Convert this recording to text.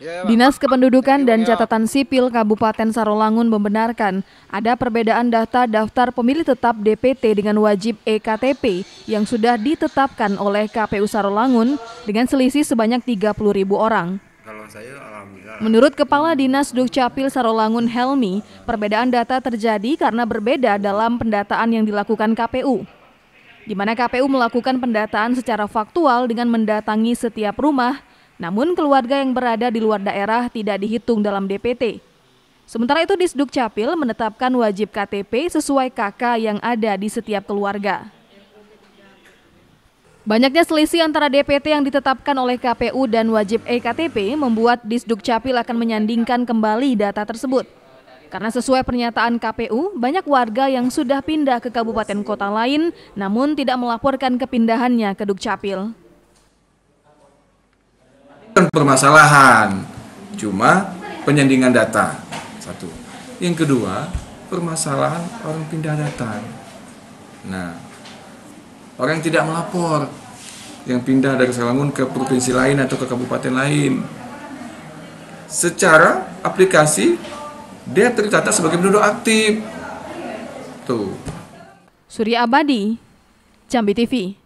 Ya, Dinas Kependudukan dan Catatan Sipil Kabupaten Sarolangun membenarkan ada perbedaan data daftar pemilih tetap DPT dengan wajib EKTP yang sudah ditetapkan oleh KPU Sarolangun dengan selisih sebanyak 30 ribu orang. Menurut Kepala Dinas Dukcapil Sarolangun Helmi, perbedaan data terjadi karena berbeda dalam pendataan yang dilakukan KPU di mana KPU melakukan pendataan secara faktual dengan mendatangi setiap rumah namun keluarga yang berada di luar daerah tidak dihitung dalam DPT. Sementara itu Disduk Capil menetapkan wajib KTP sesuai KK yang ada di setiap keluarga. Banyaknya selisih antara DPT yang ditetapkan oleh KPU dan wajib EKTP membuat Disduk Capil akan menyandingkan kembali data tersebut. Karena sesuai pernyataan KPU, banyak warga yang sudah pindah ke kabupaten kota lain namun tidak melaporkan kepindahannya ke Dukcapil bukan permasalahan, cuma penyandingan data. Satu. Yang kedua, permasalahan orang pindah data. Nah, orang yang tidak melapor yang pindah dari Selangun ke provinsi lain atau ke kabupaten lain. Secara aplikasi dia tercatat sebagai penduduk aktif. Tuh. Surya Abadi, Jambi TV.